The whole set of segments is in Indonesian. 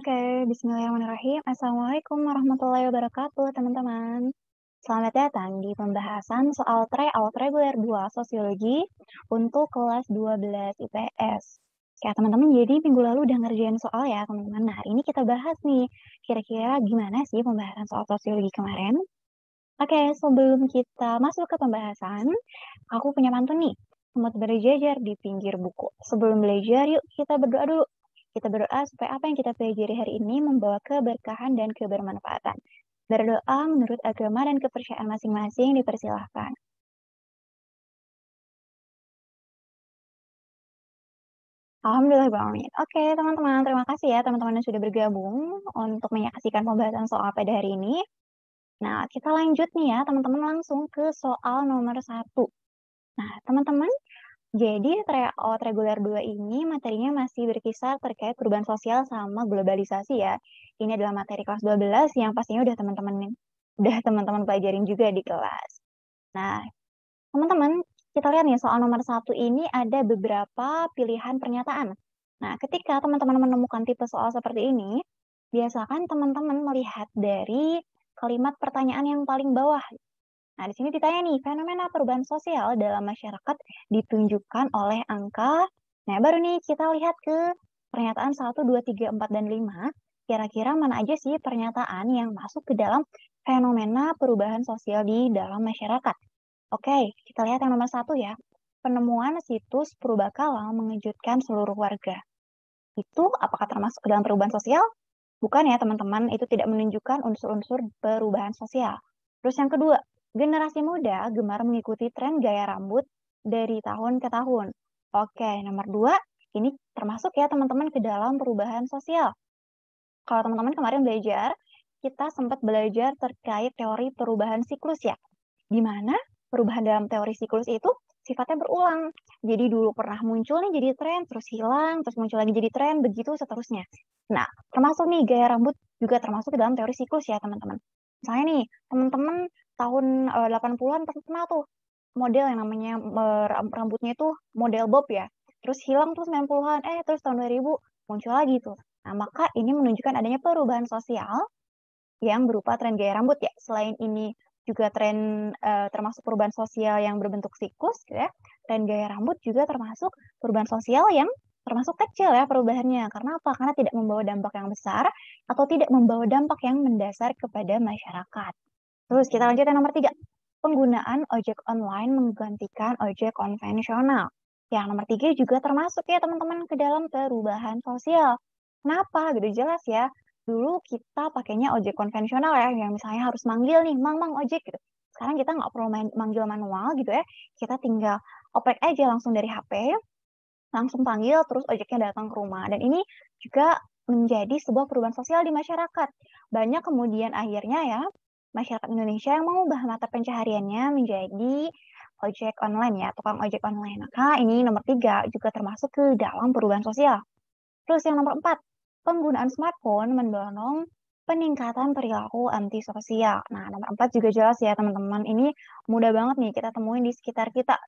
Oke, bismillahirrahmanirrahim. Assalamualaikum warahmatullahi wabarakatuh, teman-teman. Selamat datang di pembahasan soal tryout reguler 2 Sosiologi untuk kelas 12 IPS. okay, teman-teman, jadi minggu lalu udah ngerjain soal ya, teman-teman. Nah, hari ini kita bahas nih, kira-kira gimana sih pembahasan soal sosiologi kemarin? Oke, sebelum kita masuk ke pembahasan, aku punya pantun nih. Semut berjejer di pinggir buku. Sebelum belajar, yuk kita berdoa dulu. Kita berdoa supaya apa yang kita pelajari hari ini membawa keberkahan dan kebermanfaatan. Berdoa menurut agama dan kepercayaan masing-masing dipersilahkan. Alhamdulillah banget. Oke, teman-teman, terima kasih ya teman-teman yang sudah bergabung untuk menyaksikan pembahasan soal pada hari ini. Nah, kita lanjut nih ya teman-teman langsung ke soal nomor satu. Nah, teman-teman, jadi, tryout oh, reguler 2 ini materinya masih berkisar terkait perubahan sosial sama globalisasi ya. Ini adalah materi kelas 12 yang pastinya udah teman-teman udah teman-teman pelajarin juga di kelas. Nah, teman-teman, kita lihat nih soal nomor satu ini ada beberapa pilihan pernyataan. Nah, ketika teman-teman menemukan tipe soal seperti ini, biasakan teman-teman melihat dari kalimat pertanyaan yang paling bawah Nah, di sini ditanya nih, fenomena perubahan sosial dalam masyarakat ditunjukkan oleh angka. Nah, baru nih kita lihat ke pernyataan 1, 2, 3, 4, dan 5. Kira-kira mana aja sih pernyataan yang masuk ke dalam fenomena perubahan sosial di dalam masyarakat? Oke, kita lihat yang nomor satu ya. Penemuan situs purbakala mengejutkan seluruh warga. Itu apakah termasuk ke dalam perubahan sosial? Bukan ya teman-teman, itu tidak menunjukkan unsur-unsur perubahan sosial. Terus yang kedua, Generasi muda gemar mengikuti tren gaya rambut dari tahun ke tahun. Oke, nomor dua, ini termasuk ya teman-teman ke dalam perubahan sosial. Kalau teman-teman kemarin belajar, kita sempat belajar terkait teori perubahan siklus ya. Di mana perubahan dalam teori siklus itu sifatnya berulang. Jadi dulu pernah muncul nih jadi tren, terus hilang, terus muncul lagi jadi tren, begitu seterusnya. Nah, termasuk nih gaya rambut juga termasuk ke dalam teori siklus ya teman-teman. Misalnya nih, teman-teman tahun uh, eh, 80-an terkenal tuh model yang namanya uh, rambutnya itu model bob ya. Terus hilang terus 90-an, eh terus tahun 2000 muncul lagi tuh. Nah, maka ini menunjukkan adanya perubahan sosial yang berupa tren gaya rambut ya. Selain ini juga tren uh, termasuk perubahan sosial yang berbentuk siklus gitu ya. Tren gaya rambut juga termasuk perubahan sosial yang termasuk kecil ya perubahannya. Karena apa? Karena tidak membawa dampak yang besar atau tidak membawa dampak yang mendasar kepada masyarakat Terus kita lanjut yang nomor tiga. Penggunaan ojek online menggantikan ojek konvensional. Yang nomor tiga juga termasuk ya teman-teman ke dalam perubahan sosial. Kenapa? Gitu jelas ya. Dulu kita pakainya ojek konvensional ya, yang misalnya harus manggil nih, mang mang ojek gitu. Sekarang kita nggak perlu main, manggil manual gitu ya. Kita tinggal oprek aja langsung dari HP, langsung panggil terus ojeknya datang ke rumah. Dan ini juga menjadi sebuah perubahan sosial di masyarakat. Banyak kemudian akhirnya ya masyarakat Indonesia yang mengubah mata pencahariannya menjadi ojek online ya, tukang ojek online. Maka ini nomor tiga juga termasuk ke dalam perubahan sosial. Terus yang nomor empat, penggunaan smartphone mendorong peningkatan perilaku antisosial. Nah, nomor empat juga jelas ya teman-teman. Ini mudah banget nih kita temuin di sekitar kita.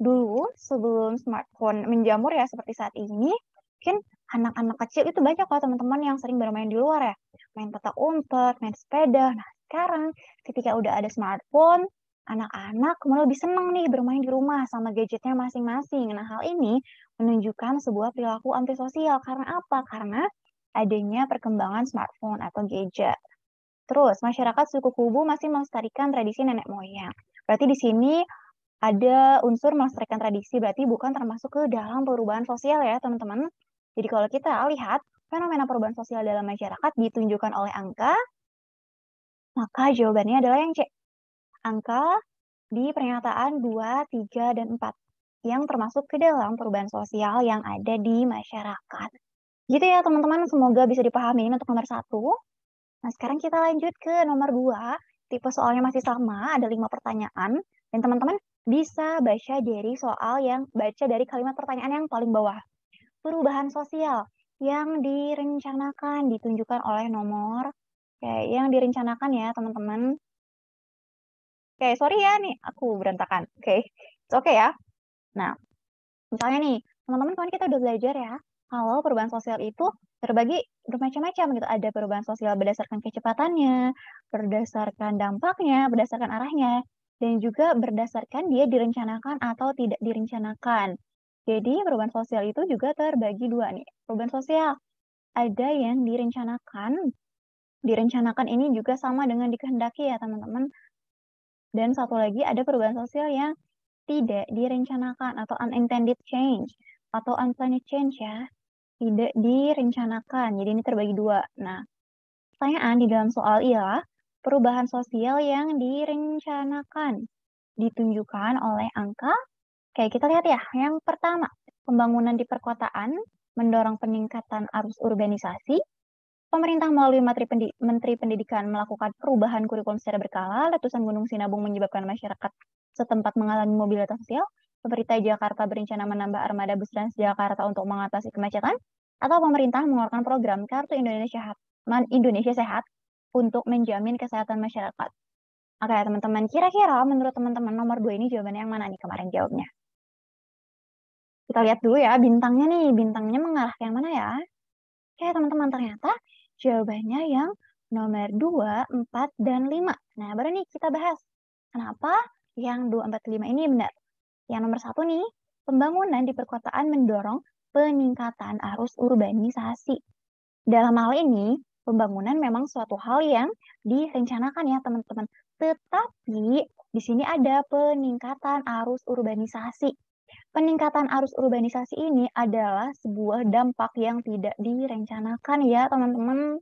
Dulu sebelum smartphone menjamur ya seperti saat ini, mungkin anak-anak kecil itu banyak kok teman-teman yang sering bermain di luar ya. Main petak umpet, main sepeda. Nah, sekarang ketika udah ada smartphone, anak-anak mulai lebih senang nih bermain di rumah sama gadgetnya masing-masing. Nah, hal ini menunjukkan sebuah perilaku antisosial. Karena apa? Karena adanya perkembangan smartphone atau gadget. Terus, masyarakat suku Kubu masih melestarikan tradisi nenek moyang. Berarti di sini ada unsur melestarikan tradisi, berarti bukan termasuk ke dalam perubahan sosial ya, teman-teman. Jadi kalau kita lihat, fenomena perubahan sosial dalam masyarakat ditunjukkan oleh angka, maka jawabannya adalah yang C. Angka di pernyataan 2, 3, dan 4 yang termasuk ke dalam perubahan sosial yang ada di masyarakat. Gitu ya teman-teman, semoga bisa dipahami untuk nomor 1. Nah sekarang kita lanjut ke nomor 2. Tipe soalnya masih sama, ada 5 pertanyaan. Dan teman-teman bisa baca dari soal yang baca dari kalimat pertanyaan yang paling bawah. Perubahan sosial yang direncanakan ditunjukkan oleh nomor Oke, yang direncanakan ya teman-teman. Oke, sorry ya nih aku berantakan. Oke, oke okay ya. Nah, misalnya nih, teman-teman kan kita udah belajar ya, kalau perubahan sosial itu terbagi bermacam-macam gitu. Ada perubahan sosial berdasarkan kecepatannya, berdasarkan dampaknya, berdasarkan arahnya, dan juga berdasarkan dia direncanakan atau tidak direncanakan. Jadi perubahan sosial itu juga terbagi dua nih. Perubahan sosial ada yang direncanakan direncanakan ini juga sama dengan dikehendaki ya teman-teman. Dan satu lagi ada perubahan sosial yang tidak direncanakan atau unintended change atau unplanned change ya. Tidak direncanakan. Jadi ini terbagi dua. Nah, pertanyaan di dalam soal ialah perubahan sosial yang direncanakan ditunjukkan oleh angka. Oke, kita lihat ya, yang pertama, pembangunan di perkotaan mendorong peningkatan arus urbanisasi. Pemerintah melalui Menteri Pendidikan melakukan perubahan kurikulum secara berkala, letusan Gunung Sinabung menyebabkan masyarakat setempat mengalami mobilitas sosial, pemerintah Jakarta berencana menambah armada bus Transjakarta untuk mengatasi kemacetan, atau pemerintah mengeluarkan program Kartu Indonesia Sehat, Indonesia Sehat untuk menjamin kesehatan masyarakat. Oke, teman-teman, kira-kira menurut teman-teman nomor dua ini jawabannya yang mana nih kemarin jawabnya? Kita lihat dulu ya, bintangnya nih, bintangnya mengarah ke yang mana ya? Oke, teman-teman, ternyata Jawabannya yang nomor 2, 4, dan 5. Nah, baru nih kita bahas. Kenapa yang 2, 4, 5 ini benar? Yang nomor satu nih, pembangunan di perkotaan mendorong peningkatan arus urbanisasi. Dalam hal ini, pembangunan memang suatu hal yang direncanakan ya teman-teman. Tetapi di sini ada peningkatan arus urbanisasi. Peningkatan arus urbanisasi ini adalah sebuah dampak yang tidak direncanakan ya teman-teman.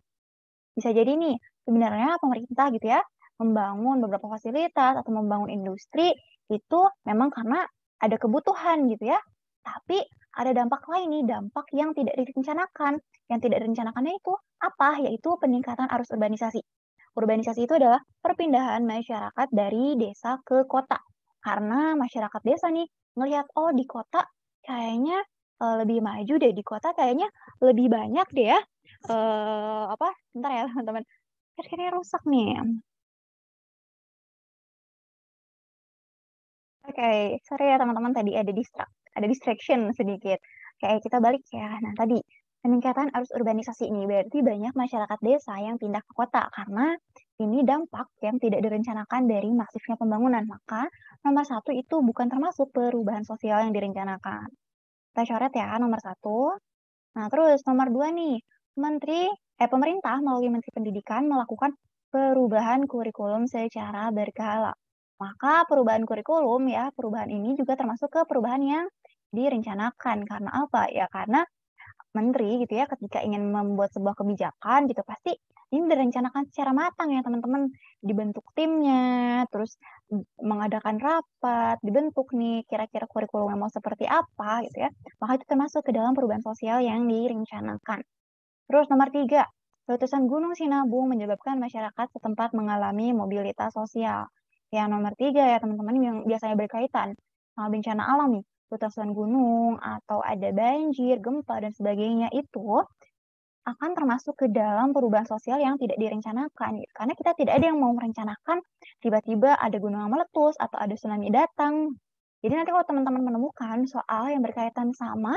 Bisa jadi nih, sebenarnya pemerintah gitu ya, membangun beberapa fasilitas atau membangun industri itu memang karena ada kebutuhan gitu ya. Tapi ada dampak lain nih, dampak yang tidak direncanakan. Yang tidak direncanakannya itu apa? Yaitu peningkatan arus urbanisasi. Urbanisasi itu adalah perpindahan masyarakat dari desa ke kota. Karena masyarakat desa nih ngelihat oh di kota kayaknya uh, lebih maju deh di kota kayaknya lebih banyak deh ya uh, apa ntar ya teman-teman akhirnya rusak nih Oke, okay. sorry ya teman-teman tadi ada distract, ada distraction sedikit. kayak kita balik ya. Nah, tadi peningkatan arus urbanisasi ini. Berarti banyak masyarakat desa yang pindah ke kota karena ini dampak yang tidak direncanakan dari masifnya pembangunan. Maka nomor satu itu bukan termasuk perubahan sosial yang direncanakan. Kita coret ya nomor satu. Nah terus nomor dua nih, Menteri eh pemerintah melalui Menteri Pendidikan melakukan perubahan kurikulum secara berkala. Maka perubahan kurikulum ya perubahan ini juga termasuk ke perubahan yang direncanakan karena apa ya karena menteri gitu ya ketika ingin membuat sebuah kebijakan gitu pasti ini direncanakan secara matang ya teman-teman dibentuk timnya terus mengadakan rapat dibentuk nih kira-kira kurikulumnya mau seperti apa gitu ya maka itu termasuk ke dalam perubahan sosial yang direncanakan terus nomor tiga letusan gunung Sinabung menyebabkan masyarakat setempat mengalami mobilitas sosial yang nomor tiga ya teman-teman yang biasanya berkaitan sama bencana alam nih letusan gunung atau ada banjir, gempa dan sebagainya itu akan termasuk ke dalam perubahan sosial yang tidak direncanakan. Gitu. Karena kita tidak ada yang mau merencanakan tiba-tiba ada gunung yang meletus atau ada tsunami datang. Jadi nanti kalau teman-teman menemukan soal yang berkaitan sama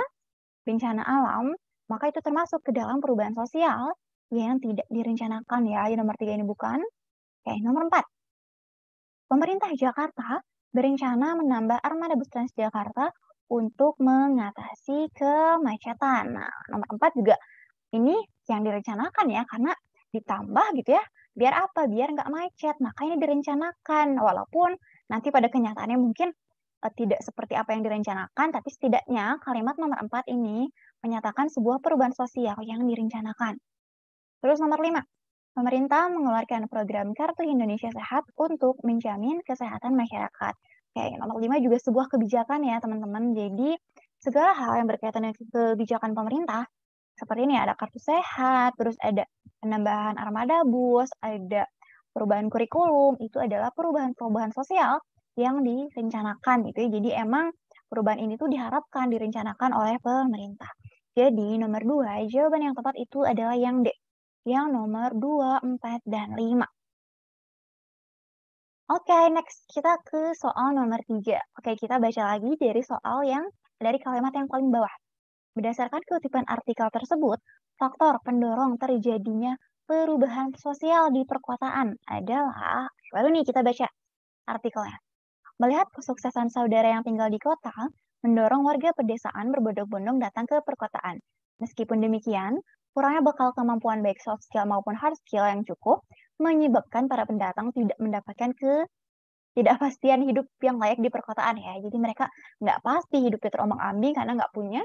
bencana alam, maka itu termasuk ke dalam perubahan sosial yang tidak direncanakan ya. Yang nomor tiga ini bukan. Oke, nomor empat. Pemerintah Jakarta berencana menambah armada bus Transjakarta untuk mengatasi kemacetan. Nah, nomor empat juga ini yang direncanakan ya, karena ditambah gitu ya, biar apa? Biar nggak macet. ini direncanakan, walaupun nanti pada kenyataannya mungkin eh, tidak seperti apa yang direncanakan, tapi setidaknya kalimat nomor empat ini menyatakan sebuah perubahan sosial yang direncanakan. Terus nomor lima, pemerintah mengeluarkan program Kartu Indonesia Sehat untuk menjamin kesehatan masyarakat. Oke, nomor lima juga sebuah kebijakan ya teman-teman. Jadi segala hal yang berkaitan dengan kebijakan pemerintah seperti ini ada kartu sehat, terus ada penambahan armada bus, ada perubahan kurikulum, itu adalah perubahan-perubahan sosial yang direncanakan gitu ya. Jadi emang perubahan ini tuh diharapkan direncanakan oleh pemerintah. Jadi nomor dua jawaban yang tepat itu adalah yang D. Yang nomor dua empat dan lima. Oke, okay, next kita ke soal nomor tiga. Oke, okay, kita baca lagi dari soal yang dari kalimat yang paling bawah. Berdasarkan kutipan artikel tersebut, faktor pendorong terjadinya perubahan sosial di perkotaan adalah, lalu nih kita baca artikelnya. Melihat kesuksesan saudara yang tinggal di kota, mendorong warga pedesaan berbondong-bondong datang ke perkotaan. Meskipun demikian, kurangnya bekal kemampuan baik soft skill maupun hard skill yang cukup menyebabkan para pendatang tidak mendapatkan ke tidak pastian hidup yang layak di perkotaan ya. Jadi mereka nggak pasti hidupnya terombang-ambing karena nggak punya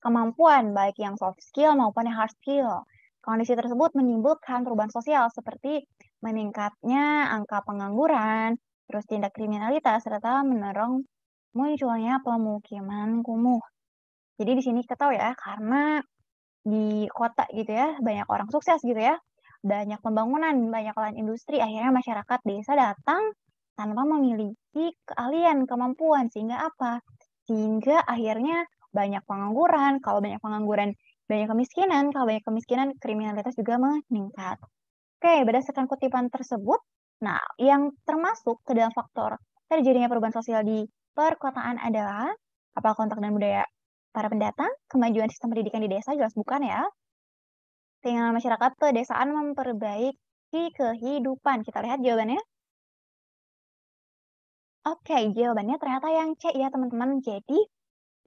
kemampuan baik yang soft skill maupun yang hard skill. Kondisi tersebut menimbulkan perubahan sosial seperti meningkatnya angka pengangguran, terus tindak kriminalitas serta menerong munculnya pemukiman kumuh. Jadi di sini kita tahu ya karena di kota gitu ya banyak orang sukses gitu ya banyak pembangunan, banyak lahan industri, akhirnya masyarakat desa datang tanpa memiliki keahlian, kemampuan, sehingga apa? Sehingga akhirnya banyak pengangguran, kalau banyak pengangguran banyak kemiskinan, kalau banyak kemiskinan kriminalitas juga meningkat. Oke, berdasarkan kutipan tersebut, nah yang termasuk ke dalam faktor terjadinya perubahan sosial di perkotaan adalah apa kontak dan budaya para pendatang, kemajuan sistem pendidikan di desa jelas bukan ya, tinggal masyarakat pedesaan memperbaiki kehidupan. Kita lihat jawabannya. Oke, jawabannya ternyata yang C ya teman-teman. Jadi,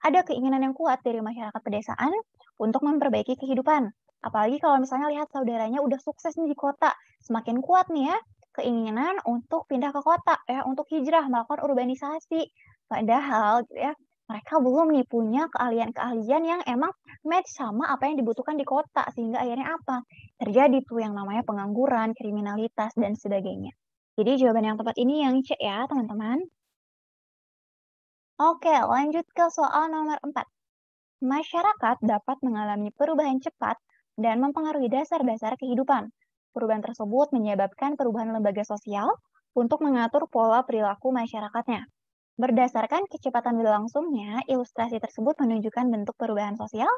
ada keinginan yang kuat dari masyarakat pedesaan untuk memperbaiki kehidupan. Apalagi kalau misalnya lihat saudaranya udah sukses nih di kota, semakin kuat nih ya keinginan untuk pindah ke kota ya, untuk hijrah melakukan urbanisasi. Padahal gitu ya mereka belum nih punya keahlian-keahlian yang emang match sama apa yang dibutuhkan di kota sehingga akhirnya apa terjadi tuh yang namanya pengangguran, kriminalitas dan sebagainya. Jadi jawaban yang tepat ini yang C ya teman-teman. Oke, lanjut ke soal nomor 4. Masyarakat dapat mengalami perubahan cepat dan mempengaruhi dasar-dasar kehidupan. Perubahan tersebut menyebabkan perubahan lembaga sosial untuk mengatur pola perilaku masyarakatnya. Berdasarkan kecepatan berlangsungnya, ilustrasi tersebut menunjukkan bentuk perubahan sosial.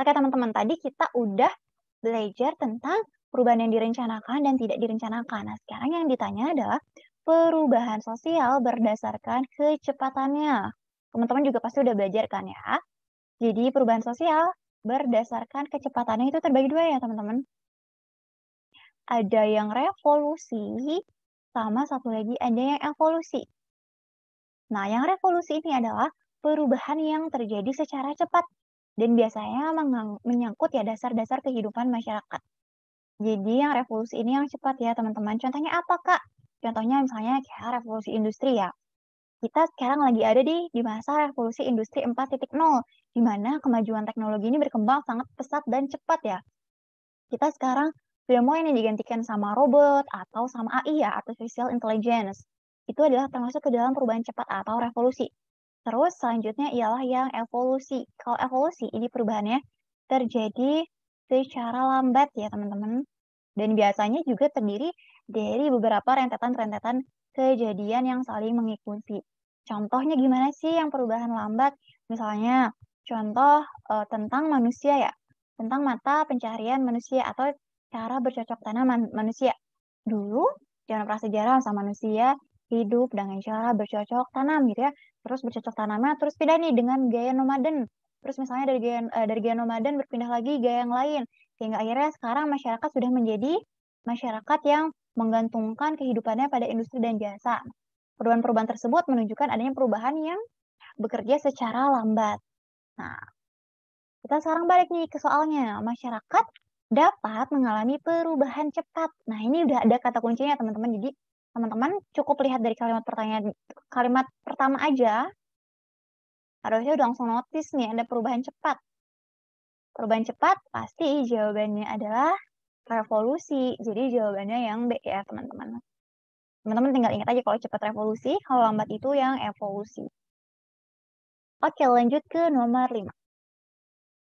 Oke teman-teman, tadi kita udah belajar tentang perubahan yang direncanakan dan tidak direncanakan. Nah sekarang yang ditanya adalah perubahan sosial berdasarkan kecepatannya. Teman-teman juga pasti udah belajar kan ya. Jadi perubahan sosial berdasarkan kecepatannya itu terbagi dua ya teman-teman. Ada yang revolusi, sama satu lagi ada yang evolusi. Nah, yang revolusi ini adalah perubahan yang terjadi secara cepat dan biasanya menyangkut ya dasar-dasar kehidupan masyarakat. Jadi yang revolusi ini yang cepat ya teman-teman. Contohnya apa kak? Contohnya misalnya kayak revolusi industri ya. Kita sekarang lagi ada di di masa revolusi industri 4.0 di mana kemajuan teknologi ini berkembang sangat pesat dan cepat ya. Kita sekarang sudah mulai ini digantikan sama robot atau sama AI ya, artificial intelligence itu adalah termasuk ke dalam perubahan cepat atau revolusi. Terus selanjutnya ialah yang evolusi. Kalau evolusi ini perubahannya terjadi secara lambat ya teman-teman. Dan biasanya juga terdiri dari beberapa rentetan-rentetan kejadian yang saling mengikuti. Contohnya gimana sih yang perubahan lambat? Misalnya contoh e, tentang manusia ya, tentang mata pencarian manusia atau cara bercocok tanam manusia. Dulu zaman prasejarah sama manusia hidup dengan cara bercocok tanam gitu ya. Terus bercocok tanamnya terus pindah nih dengan gaya nomaden. Terus misalnya dari gaya uh, dari gaya nomaden berpindah lagi gaya yang lain. Sehingga akhirnya sekarang masyarakat sudah menjadi masyarakat yang menggantungkan kehidupannya pada industri dan jasa. Perubahan-perubahan tersebut menunjukkan adanya perubahan yang bekerja secara lambat. Nah, kita sekarang balik nih ke soalnya. Masyarakat dapat mengalami perubahan cepat. Nah, ini udah ada kata kuncinya teman-teman. Jadi teman-teman cukup lihat dari kalimat pertanyaan kalimat pertama aja harusnya udah langsung notice nih ada perubahan cepat perubahan cepat pasti jawabannya adalah revolusi jadi jawabannya yang B ya teman-teman teman-teman tinggal ingat aja kalau cepat revolusi kalau lambat itu yang evolusi oke lanjut ke nomor 5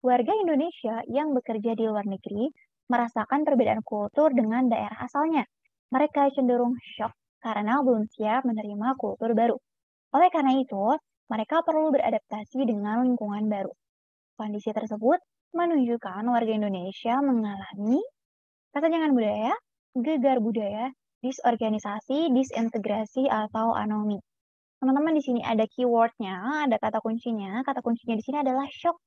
warga Indonesia yang bekerja di luar negeri merasakan perbedaan kultur dengan daerah asalnya mereka cenderung shock karena belum siap menerima kultur baru. Oleh karena itu, mereka perlu beradaptasi dengan lingkungan baru. Kondisi tersebut menunjukkan warga Indonesia mengalami kesenjangan budaya, gegar budaya, disorganisasi, disintegrasi, atau anomi. Teman-teman di sini ada keywordnya, ada kata kuncinya. Kata kuncinya di sini adalah shock.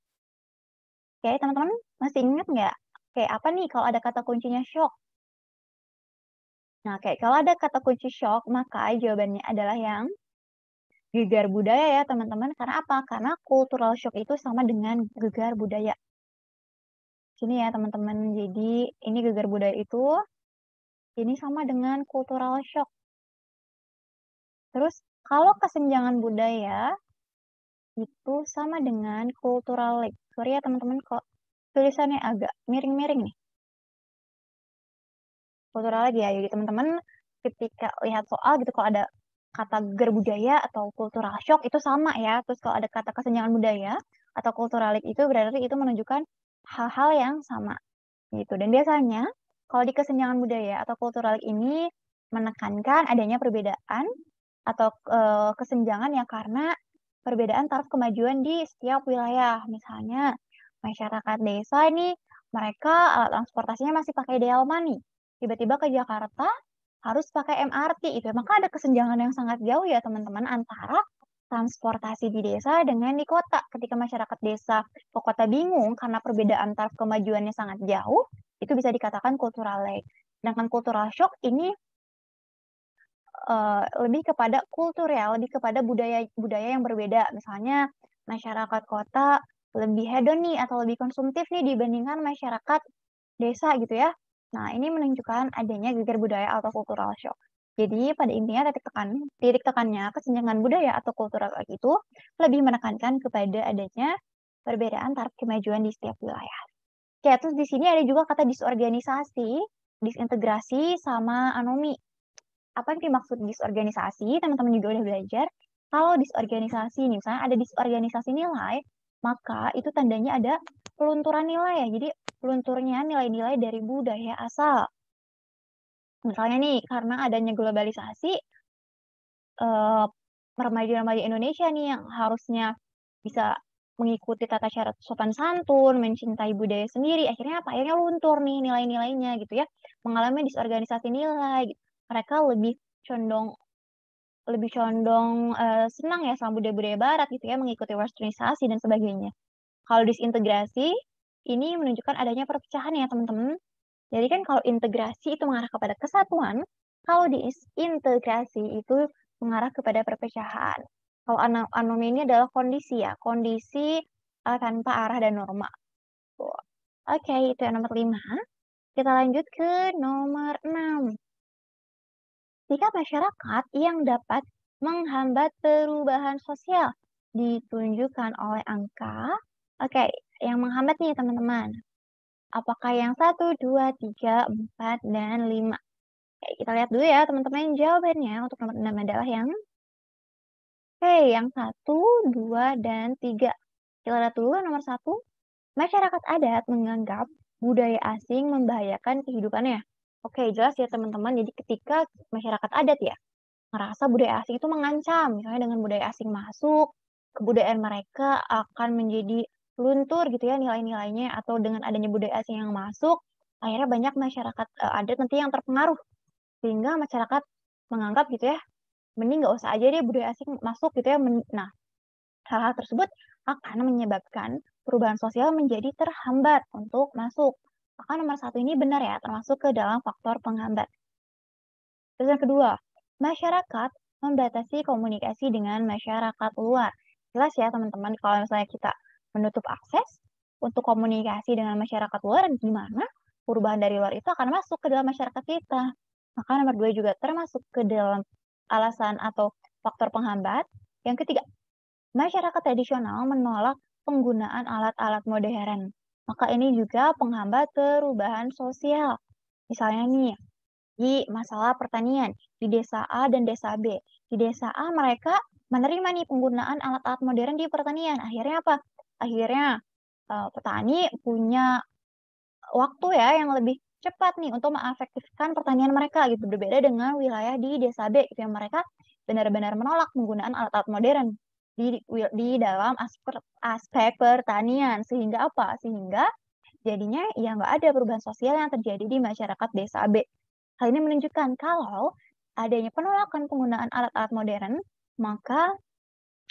Oke, teman-teman masih ingat nggak? Oke, apa nih kalau ada kata kuncinya shock? Nah, kayak kalau ada kata kunci shock, maka jawabannya adalah yang gegar budaya ya, teman-teman. Karena apa? Karena cultural shock itu sama dengan gegar budaya. Sini ya, teman-teman. Jadi, ini gegar budaya itu ini sama dengan cultural shock. Terus, kalau kesenjangan budaya itu sama dengan cultural lag. Sorry ya, teman-teman, kok tulisannya agak miring-miring nih kultural lagi ya jadi teman-teman ketika lihat soal gitu kalau ada kata gerbudaya atau kultural shock itu sama ya terus kalau ada kata kesenjangan budaya atau kulturalik itu berarti itu menunjukkan hal-hal yang sama gitu dan biasanya kalau di kesenjangan budaya atau kulturalik ini menekankan adanya perbedaan atau e, kesenjangan ya karena perbedaan taraf kemajuan di setiap wilayah misalnya masyarakat desa ini mereka alat transportasinya masih pakai nih tiba-tiba ke Jakarta harus pakai MRT itu. Maka ada kesenjangan yang sangat jauh ya teman-teman antara transportasi di desa dengan di kota. Ketika masyarakat desa ke kota bingung karena perbedaan taraf kemajuannya sangat jauh, itu bisa dikatakan cultural lag. Sedangkan cultural shock ini uh, lebih kepada kultural, ya, lebih kepada budaya budaya yang berbeda. Misalnya masyarakat kota lebih hedon nih atau lebih konsumtif nih dibandingkan masyarakat desa gitu ya. Nah, ini menunjukkan adanya geger budaya atau kultural shock. Jadi, pada intinya titik tekan titik tekannya kesenjangan budaya atau kultural shock itu lebih menekankan kepada adanya perbedaan taraf kemajuan di setiap wilayah. Oke, terus di sini ada juga kata disorganisasi, disintegrasi, sama anomi. Apa yang dimaksud disorganisasi? Teman-teman juga udah belajar. Kalau disorganisasi, nih, misalnya ada disorganisasi nilai, maka itu tandanya ada pelunturan nilai ya. Jadi lunturnya nilai-nilai dari budaya asal. Misalnya nih, karena adanya globalisasi, eh, remaja-remaja Indonesia nih yang harusnya bisa mengikuti tata cara sopan santun, mencintai budaya sendiri, akhirnya apa? Akhirnya luntur nih nilai-nilainya gitu ya, mengalami disorganisasi nilai. Gitu. Mereka lebih condong lebih condong uh, senang ya sama budaya-budaya barat gitu ya, mengikuti westernisasi dan sebagainya. Kalau disintegrasi, ini menunjukkan adanya perpecahan ya teman-teman. Jadi kan kalau integrasi itu mengarah kepada kesatuan, kalau disintegrasi itu mengarah kepada perpecahan. Kalau anomi ini adalah kondisi ya, kondisi uh, tanpa arah dan norma. Oke, okay, itu yang nomor lima. Kita lanjut ke nomor enam. Jika masyarakat yang dapat menghambat perubahan sosial ditunjukkan oleh angka, oke, okay, yang menghambat nih teman-teman. Apakah yang satu, dua, tiga, empat, dan lima? Oke, kita lihat dulu ya teman-teman jawabannya untuk nomor 6 adalah yang Oke, yang satu, dua, dan tiga. Kita lihat dulu nomor satu. Masyarakat adat menganggap budaya asing membahayakan kehidupannya. Oke, jelas ya teman-teman. Jadi ketika masyarakat adat ya, merasa budaya asing itu mengancam. Misalnya dengan budaya asing masuk, kebudayaan mereka akan menjadi luntur gitu ya nilai-nilainya atau dengan adanya budaya asing yang masuk akhirnya banyak masyarakat uh, adat nanti yang terpengaruh sehingga masyarakat menganggap gitu ya mending nggak usah aja deh budaya asing masuk gitu ya nah hal-hal tersebut akan menyebabkan perubahan sosial menjadi terhambat untuk masuk maka nomor satu ini benar ya termasuk ke dalam faktor penghambat terus yang kedua masyarakat membatasi komunikasi dengan masyarakat luar jelas ya teman-teman kalau misalnya kita menutup akses untuk komunikasi dengan masyarakat luar gimana perubahan dari luar itu akan masuk ke dalam masyarakat kita. Maka nomor dua juga termasuk ke dalam alasan atau faktor penghambat. Yang ketiga, masyarakat tradisional menolak penggunaan alat-alat modern. Maka ini juga penghambat perubahan sosial. Misalnya nih, di masalah pertanian, di desa A dan desa B. Di desa A mereka menerima nih penggunaan alat-alat modern di pertanian. Akhirnya apa? akhirnya uh, petani punya waktu ya yang lebih cepat nih untuk mengefektifkan pertanian mereka gitu berbeda dengan wilayah di desa B gitu yang mereka benar-benar menolak penggunaan alat-alat modern di di dalam aspek aspek pertanian sehingga apa sehingga jadinya ya nggak ada perubahan sosial yang terjadi di masyarakat desa B hal ini menunjukkan kalau adanya penolakan penggunaan alat-alat modern maka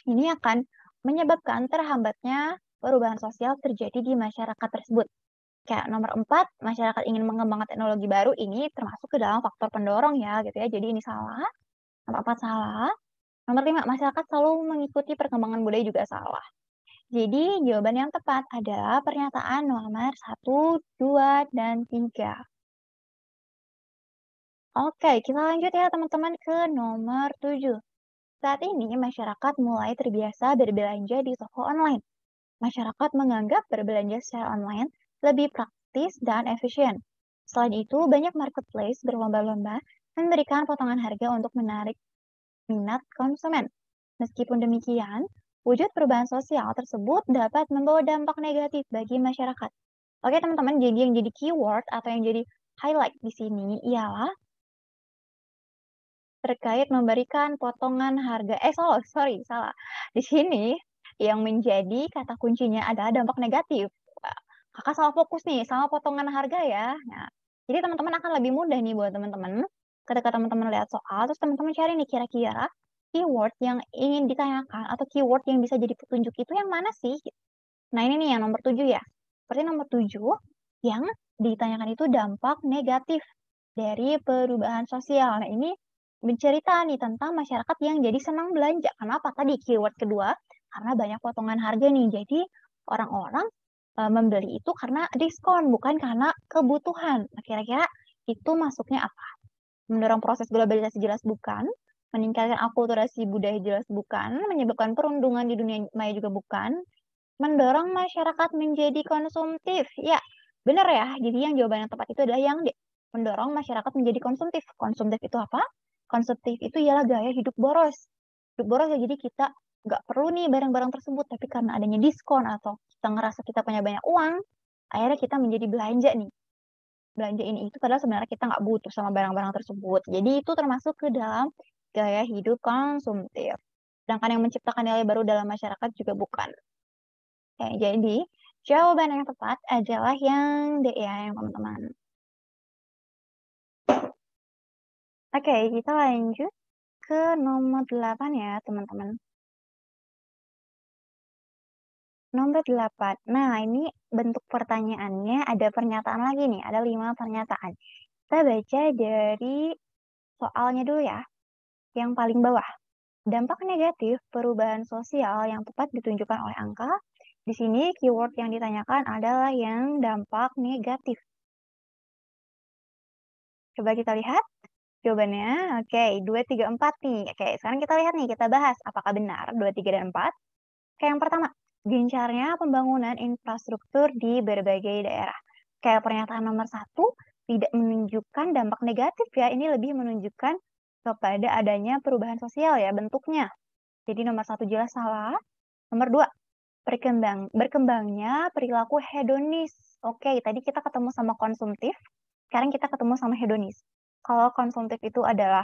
ini akan menyebabkan terhambatnya perubahan sosial terjadi di masyarakat tersebut. Kayak nomor empat, masyarakat ingin mengembangkan teknologi baru ini termasuk ke dalam faktor pendorong ya, gitu ya. Jadi ini salah. Nomor empat salah. Nomor lima, masyarakat selalu mengikuti perkembangan budaya juga salah. Jadi jawaban yang tepat adalah pernyataan nomor satu, dua dan tiga. Oke, kita lanjut ya teman-teman ke nomor tujuh. Saat ini, masyarakat mulai terbiasa berbelanja di toko online. Masyarakat menganggap berbelanja secara online lebih praktis dan efisien. Selain itu, banyak marketplace berlomba-lomba memberikan potongan harga untuk menarik minat konsumen. Meskipun demikian, wujud perubahan sosial tersebut dapat membawa dampak negatif bagi masyarakat. Oke teman-teman, jadi yang jadi keyword atau yang jadi highlight di sini ialah terkait memberikan potongan harga eh salah, sorry salah. Di sini yang menjadi kata kuncinya adalah dampak negatif. Kakak salah fokus nih sama potongan harga ya. Nah, jadi teman-teman akan lebih mudah nih buat teman-teman ketika teman-teman lihat soal terus teman-teman cari nih kira-kira keyword yang ingin ditanyakan atau keyword yang bisa jadi petunjuk itu yang mana sih? Nah ini nih yang nomor tujuh ya. Seperti nomor tujuh yang ditanyakan itu dampak negatif dari perubahan sosial. Nah ini Bercerita nih tentang masyarakat yang jadi senang belanja. Kenapa tadi keyword kedua? Karena banyak potongan harga nih. Jadi orang-orang e, membeli itu karena diskon, bukan karena kebutuhan. Nah, kira-kira itu masuknya apa? Mendorong proses globalisasi jelas bukan, meningkatkan akulturasi budaya jelas bukan, menyebabkan perundungan di dunia maya juga bukan, mendorong masyarakat menjadi konsumtif. Ya, benar ya. Jadi yang jawaban yang tepat itu adalah yang Mendorong masyarakat menjadi konsumtif. Konsumtif itu apa? konsumtif itu ialah gaya hidup boros. Hidup boros ya jadi kita nggak perlu nih barang-barang tersebut, tapi karena adanya diskon atau kita ngerasa kita punya banyak uang, akhirnya kita menjadi belanja nih. Belanja ini itu padahal sebenarnya kita nggak butuh sama barang-barang tersebut. Jadi itu termasuk ke dalam gaya hidup konsumtif. Sedangkan yang menciptakan nilai baru dalam masyarakat juga bukan. Oke, jadi jawaban yang tepat adalah yang D ya, yang teman-teman. Oke, kita lanjut ke nomor 8 ya, teman-teman. Nomor 8. Nah, ini bentuk pertanyaannya ada pernyataan lagi nih, ada 5 pernyataan. Kita baca dari soalnya dulu ya, yang paling bawah. Dampak negatif perubahan sosial yang tepat ditunjukkan oleh angka. Di sini keyword yang ditanyakan adalah yang dampak negatif. Coba kita lihat Jawabannya, oke, okay, 2, 3, 4 nih. Oke, okay, sekarang kita lihat nih, kita bahas apakah benar 2, 3, dan 4. Oke, yang pertama, gencarnya pembangunan infrastruktur di berbagai daerah. Kayak pernyataan nomor satu, tidak menunjukkan dampak negatif ya, ini lebih menunjukkan kepada adanya perubahan sosial ya bentuknya. Jadi nomor satu jelas salah. Nomor dua, berkembang, berkembangnya perilaku hedonis. Oke, tadi kita ketemu sama konsumtif, sekarang kita ketemu sama hedonis kalau konsumtif itu adalah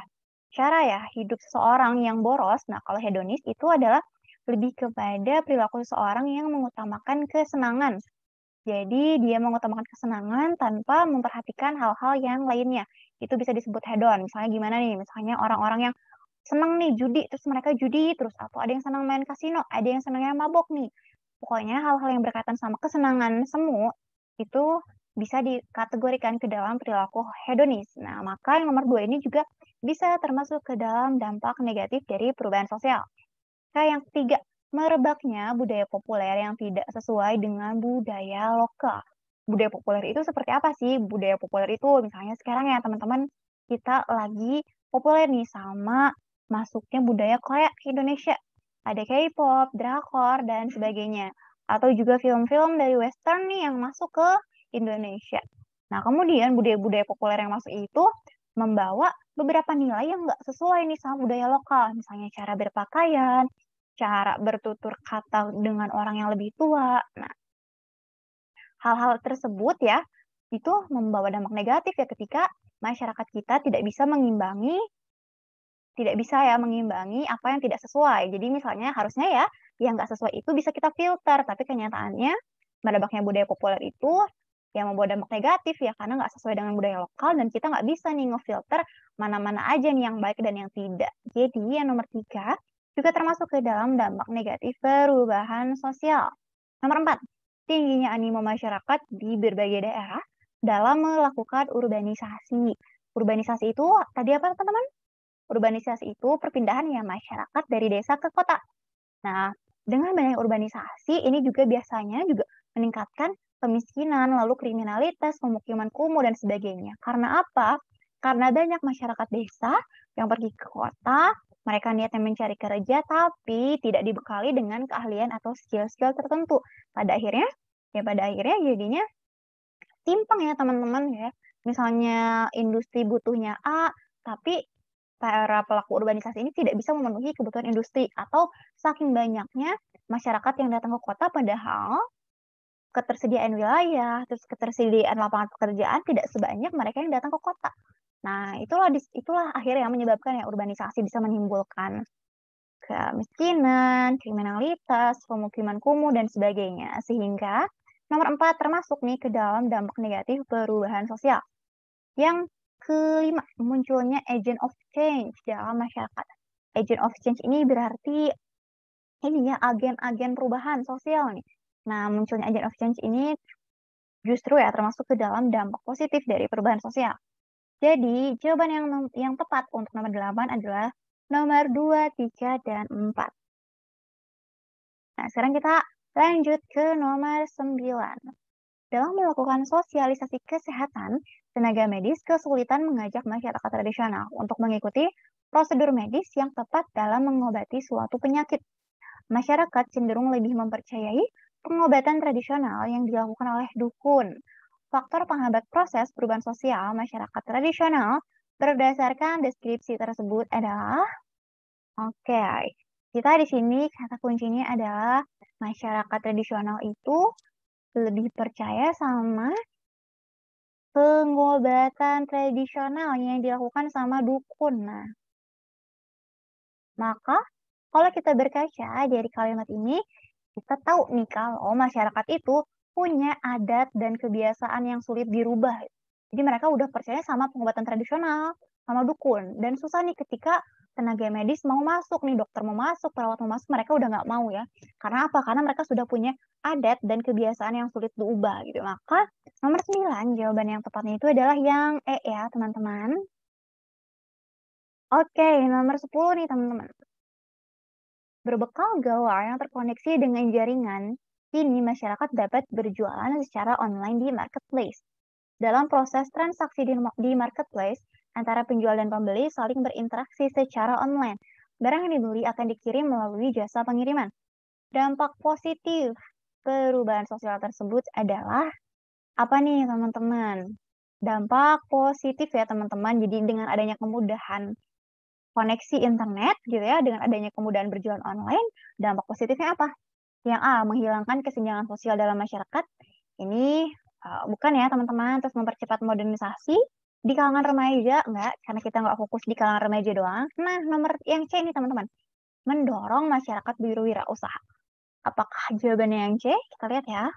cara ya hidup seseorang yang boros. Nah, kalau hedonis itu adalah lebih kepada perilaku seseorang yang mengutamakan kesenangan. Jadi dia mengutamakan kesenangan tanpa memperhatikan hal-hal yang lainnya. Itu bisa disebut hedon. Misalnya gimana nih? Misalnya orang-orang yang senang nih judi, terus mereka judi terus atau ada yang senang main kasino, ada yang senangnya mabok nih. Pokoknya hal-hal yang berkaitan sama kesenangan semua itu bisa dikategorikan ke dalam perilaku hedonis. Nah, maka yang nomor dua ini juga bisa termasuk ke dalam dampak negatif dari perubahan sosial. Nah, yang ketiga, merebaknya budaya populer yang tidak sesuai dengan budaya lokal. Budaya populer itu seperti apa sih? Budaya populer itu misalnya sekarang ya teman-teman kita lagi populer nih sama masuknya budaya Korea ke Indonesia. Ada K-pop, drakor, dan sebagainya. Atau juga film-film dari western nih yang masuk ke Indonesia. Nah, kemudian budaya-budaya populer yang masuk itu membawa beberapa nilai yang nggak sesuai nih sama budaya lokal. Misalnya cara berpakaian, cara bertutur kata dengan orang yang lebih tua. Nah, hal-hal tersebut ya, itu membawa dampak negatif ya ketika masyarakat kita tidak bisa mengimbangi tidak bisa ya mengimbangi apa yang tidak sesuai. Jadi misalnya harusnya ya yang nggak sesuai itu bisa kita filter, tapi kenyataannya merebaknya budaya populer itu yang membuat dampak negatif ya karena nggak sesuai dengan budaya lokal dan kita nggak bisa nih ngefilter mana-mana aja nih yang baik dan yang tidak. Jadi yang nomor tiga juga termasuk ke dalam dampak negatif perubahan sosial. Nomor empat, tingginya animo masyarakat di berbagai daerah dalam melakukan urbanisasi. Urbanisasi itu tadi apa teman-teman? Urbanisasi itu perpindahan ya masyarakat dari desa ke kota. Nah, dengan banyak urbanisasi ini juga biasanya juga meningkatkan kemiskinan, lalu kriminalitas, pemukiman kumuh, dan sebagainya. Karena apa? Karena banyak masyarakat desa yang pergi ke kota, mereka niatnya mencari kerja, tapi tidak dibekali dengan keahlian atau skill-skill tertentu. Pada akhirnya, ya pada akhirnya jadinya timpang ya teman-teman ya. Misalnya industri butuhnya A, tapi para pelaku urbanisasi ini tidak bisa memenuhi kebutuhan industri atau saking banyaknya masyarakat yang datang ke kota padahal ketersediaan wilayah, terus ketersediaan lapangan pekerjaan tidak sebanyak mereka yang datang ke kota. Nah, itulah itulah akhirnya yang menyebabkan ya urbanisasi bisa menimbulkan kemiskinan, kriminalitas, pemukiman kumuh, dan sebagainya. Sehingga nomor empat termasuk nih ke dalam dampak negatif perubahan sosial. Yang kelima, munculnya agent of change dalam masyarakat. Agent of change ini berarti ini ya agen-agen perubahan sosial nih Nah, munculnya agent of change ini justru ya termasuk ke dalam dampak positif dari perubahan sosial. Jadi, jawaban yang yang tepat untuk nomor 8 adalah nomor 2, 3, dan 4. Nah, sekarang kita lanjut ke nomor 9. Dalam melakukan sosialisasi kesehatan, tenaga medis kesulitan mengajak masyarakat tradisional untuk mengikuti prosedur medis yang tepat dalam mengobati suatu penyakit. Masyarakat cenderung lebih mempercayai pengobatan tradisional yang dilakukan oleh dukun. Faktor penghambat proses perubahan sosial masyarakat tradisional berdasarkan deskripsi tersebut adalah Oke, okay. kita di sini kata kuncinya adalah masyarakat tradisional itu lebih percaya sama pengobatan tradisional yang dilakukan sama dukun. Nah, maka kalau kita berkaca dari kalimat ini, kita tahu nih kalau masyarakat itu punya adat dan kebiasaan yang sulit dirubah. Jadi mereka udah percaya sama pengobatan tradisional, sama dukun. Dan susah nih ketika tenaga medis mau masuk nih dokter mau masuk perawat mau masuk mereka udah nggak mau ya karena apa karena mereka sudah punya adat dan kebiasaan yang sulit diubah gitu maka nomor 9 jawaban yang tepatnya itu adalah yang E ya teman-teman oke nomor 10 nih teman-teman Berbekal gawai yang terkoneksi dengan jaringan, kini masyarakat dapat berjualan secara online di marketplace. Dalam proses transaksi di marketplace, antara penjual dan pembeli saling berinteraksi secara online. Barang yang dibeli akan dikirim melalui jasa pengiriman. Dampak positif perubahan sosial tersebut adalah apa nih teman-teman? Dampak positif ya teman-teman. Jadi dengan adanya kemudahan koneksi internet gitu ya dengan adanya kemudahan berjualan online dampak positifnya apa? Yang A menghilangkan kesenjangan sosial dalam masyarakat. Ini uh, bukan ya teman-teman terus mempercepat modernisasi di kalangan remaja enggak karena kita nggak fokus di kalangan remaja doang. Nah, nomor yang C ini teman-teman. Mendorong masyarakat berwirausaha. Apakah jawabannya yang C? Kita lihat ya.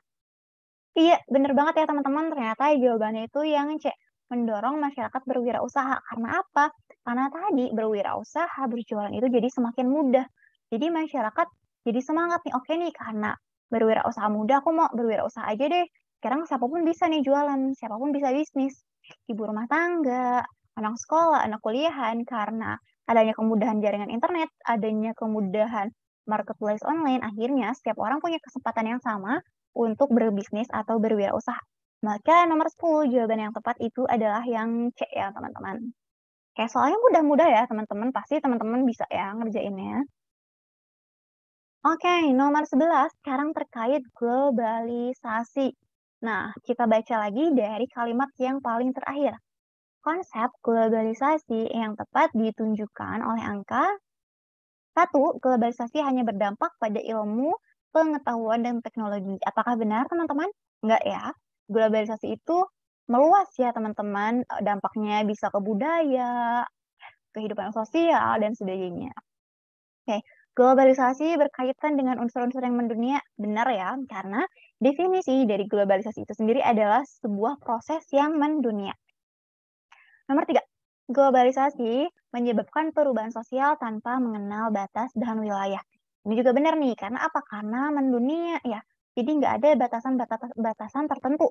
Iya, bener banget ya teman-teman. Ternyata jawabannya itu yang C mendorong masyarakat berwirausaha. Karena apa? Karena tadi berwirausaha, berjualan itu jadi semakin mudah. Jadi masyarakat jadi semangat nih, oke nih karena berwirausaha mudah, aku mau berwirausaha aja deh. Sekarang siapapun bisa nih jualan, siapapun bisa bisnis. Ibu rumah tangga, anak sekolah, anak kuliahan karena adanya kemudahan jaringan internet, adanya kemudahan marketplace online, akhirnya setiap orang punya kesempatan yang sama untuk berbisnis atau berwirausaha. Maka nomor 10 jawaban yang tepat itu adalah yang C ya teman-teman. Oke, soalnya mudah-mudah ya teman-teman. Pasti teman-teman bisa ya ngerjainnya. Oke, nomor 11 sekarang terkait globalisasi. Nah, kita baca lagi dari kalimat yang paling terakhir. Konsep globalisasi yang tepat ditunjukkan oleh angka satu Globalisasi hanya berdampak pada ilmu, pengetahuan, dan teknologi. Apakah benar teman-teman? Enggak ya globalisasi itu meluas ya teman-teman. Eh, dampaknya bisa ke budaya, kehidupan sosial, dan sebagainya. Oke, globalisasi berkaitan dengan unsur-unsur yang mendunia benar ya, karena definisi dari globalisasi itu sendiri adalah sebuah proses yang mendunia. Nomor tiga, globalisasi menyebabkan perubahan sosial tanpa mengenal batas dan wilayah. Ini juga benar nih, karena apa? Karena mendunia ya. Jadi nggak ada batasan-batasan tertentu.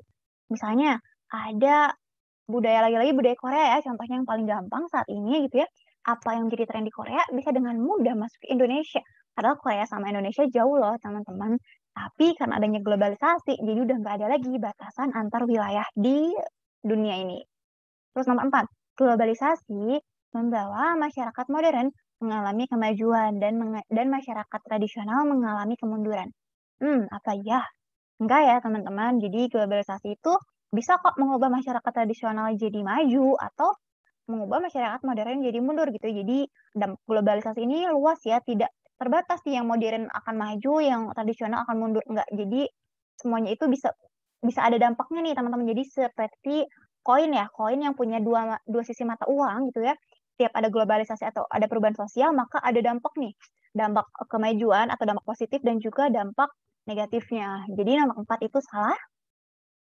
Misalnya ada budaya lagi-lagi budaya Korea ya, contohnya yang paling gampang saat ini gitu ya. Apa yang menjadi tren di Korea bisa dengan mudah masuk ke Indonesia. Padahal Korea sama Indonesia jauh loh teman-teman. Tapi karena adanya globalisasi, jadi udah nggak ada lagi batasan antar wilayah di dunia ini. Terus nomor empat, globalisasi membawa masyarakat modern mengalami kemajuan dan dan masyarakat tradisional mengalami kemunduran. Hmm, apa ya? Enggak ya teman-teman, jadi globalisasi itu bisa kok mengubah masyarakat tradisional jadi maju atau mengubah masyarakat modern jadi mundur gitu. Jadi globalisasi ini luas ya, tidak terbatas sih yang modern akan maju, yang tradisional akan mundur, enggak. Jadi semuanya itu bisa bisa ada dampaknya nih teman-teman. Jadi seperti koin ya, koin yang punya dua dua sisi mata uang gitu ya. Tiap ada globalisasi atau ada perubahan sosial, maka ada dampak nih dampak kemajuan atau dampak positif dan juga dampak negatifnya. Jadi nomor empat itu salah.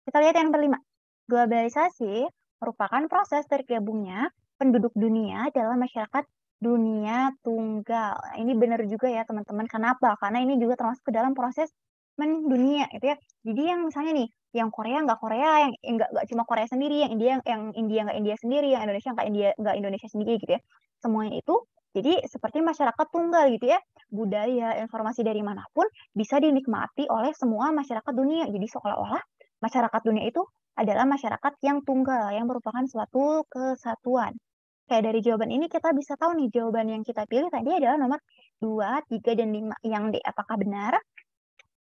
Kita lihat yang kelima. Globalisasi merupakan proses tergabungnya penduduk dunia dalam masyarakat dunia tunggal. Ini benar juga ya teman-teman. Kenapa? Karena ini juga termasuk ke dalam proses mendunia gitu ya. Jadi yang misalnya nih, yang Korea nggak Korea, yang nggak nggak cuma Korea sendiri, yang India yang India nggak India sendiri, yang Indonesia nggak India nggak Indonesia sendiri gitu ya. Semuanya itu jadi seperti masyarakat tunggal gitu ya, budaya, informasi dari manapun bisa dinikmati oleh semua masyarakat dunia. Jadi seolah-olah masyarakat dunia itu adalah masyarakat yang tunggal, yang merupakan suatu kesatuan. Kayak dari jawaban ini kita bisa tahu nih jawaban yang kita pilih tadi adalah nomor 2, 3, dan 5 yang D. Apakah benar?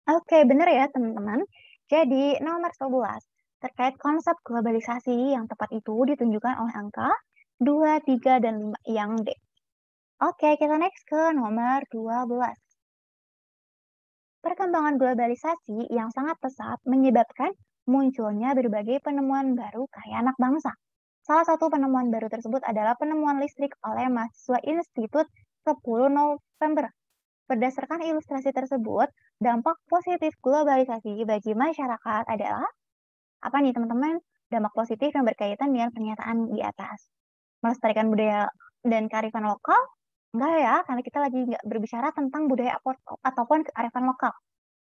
Oke, benar ya teman-teman. Jadi nomor 11, terkait konsep globalisasi yang tepat itu ditunjukkan oleh angka 2, 3, dan 5 yang D. Oke, kita next ke nomor 12. Perkembangan globalisasi yang sangat pesat menyebabkan munculnya berbagai penemuan baru kaya anak bangsa. Salah satu penemuan baru tersebut adalah penemuan listrik oleh mahasiswa Institut 10 November. Berdasarkan ilustrasi tersebut, dampak positif globalisasi bagi masyarakat adalah apa nih teman-teman? Dampak positif yang berkaitan dengan pernyataan di atas. Melestarikan budaya dan kearifan lokal, Enggak ya, karena kita lagi nggak berbicara tentang budaya ataupun kearifan lokal.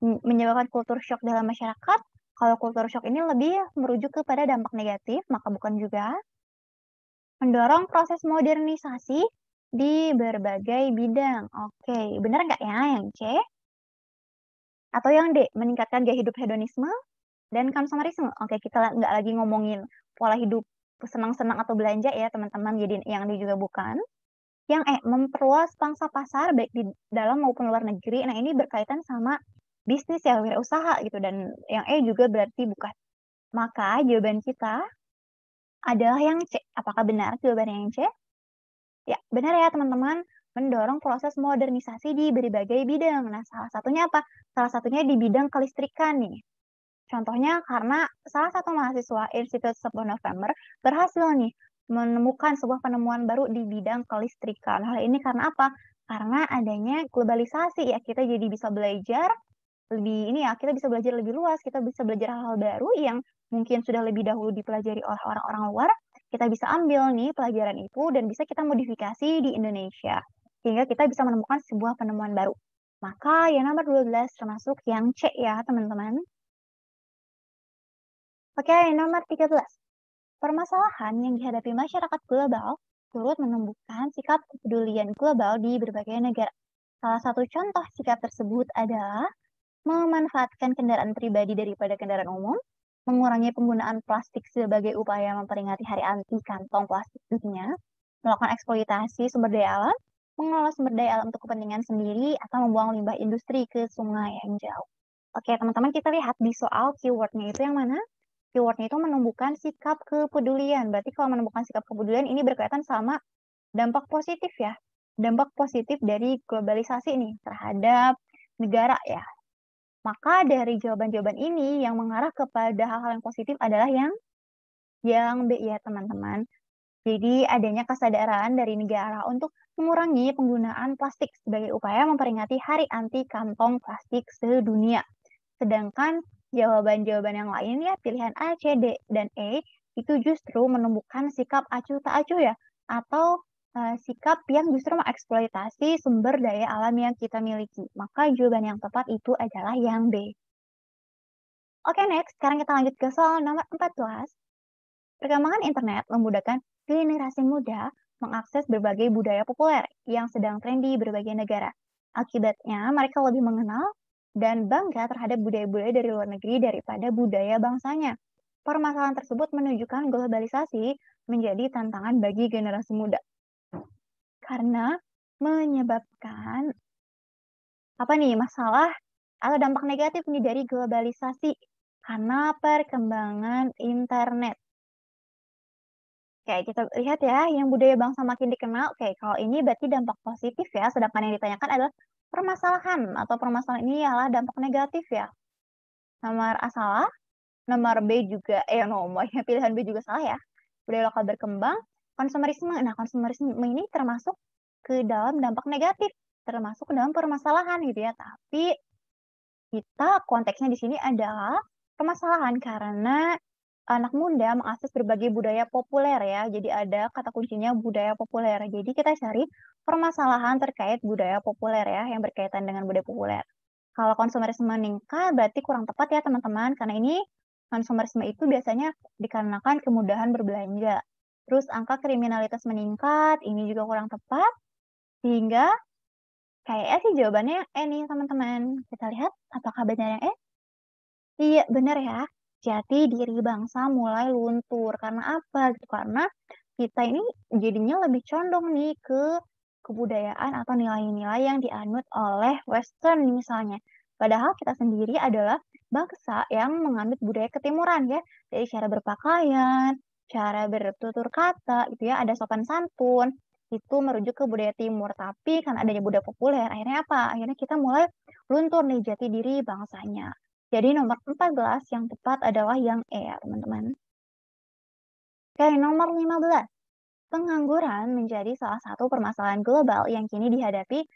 Menyebabkan kultur shock dalam masyarakat, kalau kultur shock ini lebih merujuk kepada dampak negatif, maka bukan juga. Mendorong proses modernisasi di berbagai bidang. Oke, benar nggak ya yang C? Atau yang D, meningkatkan gaya hidup hedonisme dan konsumerisme. Oke, kita nggak lagi ngomongin pola hidup senang-senang atau belanja ya teman-teman, jadi yang D juga bukan yang eh memperluas pangsa pasar baik di dalam maupun luar negeri. Nah, ini berkaitan sama bisnis ya usaha gitu dan yang E juga berarti bukan. Maka jawaban kita adalah yang C. Apakah benar jawaban yang C? Ya, benar ya teman-teman. Mendorong proses modernisasi di berbagai bidang. Nah, salah satunya apa? Salah satunya di bidang kelistrikan nih. Contohnya karena salah satu mahasiswa Institut 10 November berhasil nih menemukan sebuah penemuan baru di bidang kelistrikan. Hal ini karena apa? Karena adanya globalisasi ya kita jadi bisa belajar lebih ini ya kita bisa belajar lebih luas, kita bisa belajar hal-hal baru yang mungkin sudah lebih dahulu dipelajari oleh orang-orang luar. Kita bisa ambil nih pelajaran itu dan bisa kita modifikasi di Indonesia sehingga kita bisa menemukan sebuah penemuan baru. Maka yang nomor 12 termasuk yang C ya teman-teman. Oke, nomor 13 Permasalahan yang dihadapi masyarakat global turut menumbuhkan sikap kepedulian global di berbagai negara. Salah satu contoh sikap tersebut adalah memanfaatkan kendaraan pribadi daripada kendaraan umum, mengurangi penggunaan plastik sebagai upaya memperingati hari anti kantong plastik dunia, melakukan eksploitasi sumber daya alam, mengelola sumber daya alam untuk kepentingan sendiri, atau membuang limbah industri ke sungai yang jauh. Oke, teman-teman kita lihat di soal keywordnya itu yang mana? keywordnya itu menumbuhkan sikap kepedulian. Berarti kalau menumbuhkan sikap kepedulian ini berkaitan sama dampak positif ya. Dampak positif dari globalisasi ini terhadap negara ya. Maka dari jawaban-jawaban ini yang mengarah kepada hal-hal yang positif adalah yang yang B ya teman-teman. Jadi adanya kesadaran dari negara untuk mengurangi penggunaan plastik sebagai upaya memperingati Hari Anti Kantong Plastik Sedunia. Sedangkan jawaban-jawaban yang lain ya pilihan A, C, D, dan E itu justru menemukan sikap acuh tak acuh ya atau uh, sikap yang justru mengeksploitasi sumber daya alam yang kita miliki. Maka jawaban yang tepat itu adalah yang B. Oke, okay, next. Sekarang kita lanjut ke soal nomor 14. Perkembangan internet memudahkan generasi muda mengakses berbagai budaya populer yang sedang trendy di berbagai negara. Akibatnya, mereka lebih mengenal dan bangga terhadap budaya-budaya dari luar negeri daripada budaya bangsanya. Permasalahan tersebut menunjukkan globalisasi menjadi tantangan bagi generasi muda. Karena menyebabkan apa nih masalah atau dampak negatif nih dari globalisasi karena perkembangan internet. Oke, kita lihat ya, yang budaya bangsa makin dikenal. Oke, kalau ini berarti dampak positif ya, sedangkan yang ditanyakan adalah permasalahan atau permasalahan ini ialah dampak negatif ya. Nomor A salah, nomor B juga, eh nomornya pilihan B juga salah ya. Budaya lokal berkembang, konsumerisme. Nah, konsumerisme ini termasuk ke dalam dampak negatif, termasuk ke dalam permasalahan gitu ya. Tapi kita konteksnya di sini adalah permasalahan karena anak muda mengakses berbagai budaya populer ya. Jadi ada kata kuncinya budaya populer. Jadi kita cari permasalahan terkait budaya populer ya yang berkaitan dengan budaya populer. Kalau konsumerisme meningkat berarti kurang tepat ya teman-teman karena ini konsumerisme itu biasanya dikarenakan kemudahan berbelanja. Terus angka kriminalitas meningkat, ini juga kurang tepat sehingga kayaknya sih jawabannya yang eh E nih teman-teman. Kita lihat apakah benar yang E? Iya benar ya jati diri bangsa mulai luntur. Karena apa? Karena kita ini jadinya lebih condong nih ke kebudayaan atau nilai-nilai yang dianut oleh Western misalnya. Padahal kita sendiri adalah bangsa yang mengambil budaya ketimuran ya, Jadi cara berpakaian, cara bertutur kata gitu ya, ada sopan santun, itu merujuk ke budaya timur. Tapi karena adanya budaya populer, akhirnya apa? Akhirnya kita mulai luntur nih jati diri bangsanya. Jadi nomor 14 yang tepat adalah yang E ya teman-teman. Oke, nomor 15. Pengangguran menjadi salah satu permasalahan global yang kini dihadapi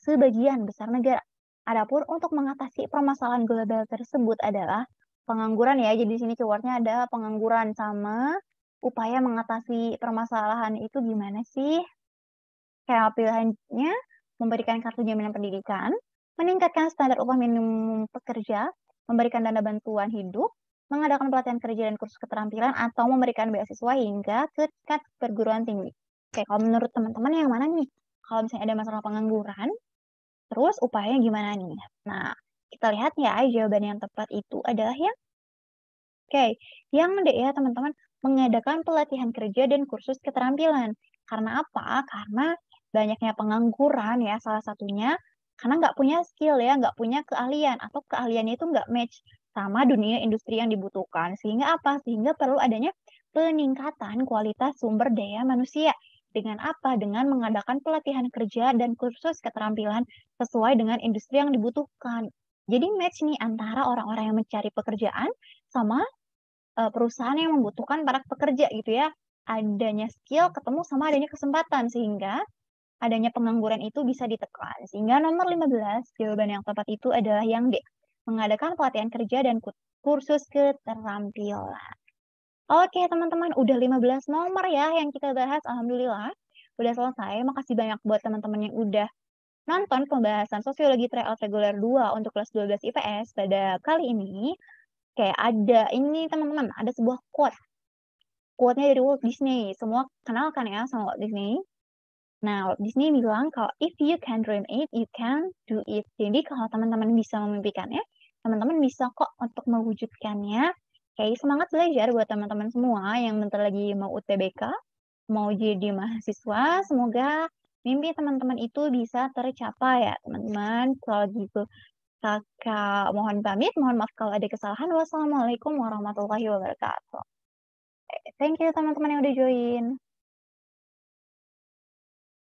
sebagian besar negara. Adapun untuk mengatasi permasalahan global tersebut adalah pengangguran ya. Jadi di sini keywordnya ada pengangguran sama upaya mengatasi permasalahan itu gimana sih? Kayak pilihannya memberikan kartu jaminan pendidikan, meningkatkan standar upah minimum pekerja, memberikan dana bantuan hidup, mengadakan pelatihan kerja dan kursus keterampilan, atau memberikan beasiswa hingga ke tingkat perguruan tinggi. Oke, kalau menurut teman-teman yang mana nih? Kalau misalnya ada masalah pengangguran, terus upahnya gimana nih? Nah, kita lihat ya jawaban yang tepat itu adalah yang Oke, yang D ya teman-teman, mengadakan pelatihan kerja dan kursus keterampilan. Karena apa? Karena banyaknya pengangguran ya salah satunya karena nggak punya skill ya, nggak punya keahlian atau keahliannya itu nggak match sama dunia industri yang dibutuhkan. Sehingga apa? Sehingga perlu adanya peningkatan kualitas sumber daya manusia. Dengan apa? Dengan mengadakan pelatihan kerja dan kursus keterampilan sesuai dengan industri yang dibutuhkan. Jadi match nih antara orang-orang yang mencari pekerjaan sama e, perusahaan yang membutuhkan para pekerja gitu ya. Adanya skill ketemu sama adanya kesempatan sehingga adanya pengangguran itu bisa ditekan. Sehingga nomor 15, jawaban yang tepat itu adalah yang D. Mengadakan pelatihan kerja dan kursus keterampilan. Oke teman-teman, udah 15 nomor ya yang kita bahas. Alhamdulillah, udah selesai. Makasih banyak buat teman-teman yang udah nonton pembahasan Sosiologi trial Reguler 2 untuk kelas 12 IPS pada kali ini. Oke, ada ini teman-teman, ada sebuah quote. Quote-nya dari Walt Disney. Semua kenalkan ya sama Walt Disney? Nah, Disney bilang kalau if you can dream it, you can do it. Jadi kalau teman-teman bisa memimpikannya, teman-teman bisa kok untuk mewujudkannya. Kayak semangat belajar buat teman-teman semua yang bentar lagi mau UTBK, mau jadi mahasiswa. Semoga mimpi teman-teman itu bisa tercapai ya, teman-teman. Kalau gitu, kakak mohon pamit. Mohon maaf kalau ada kesalahan. Wassalamualaikum warahmatullahi wabarakatuh. Thank you teman-teman yang udah join.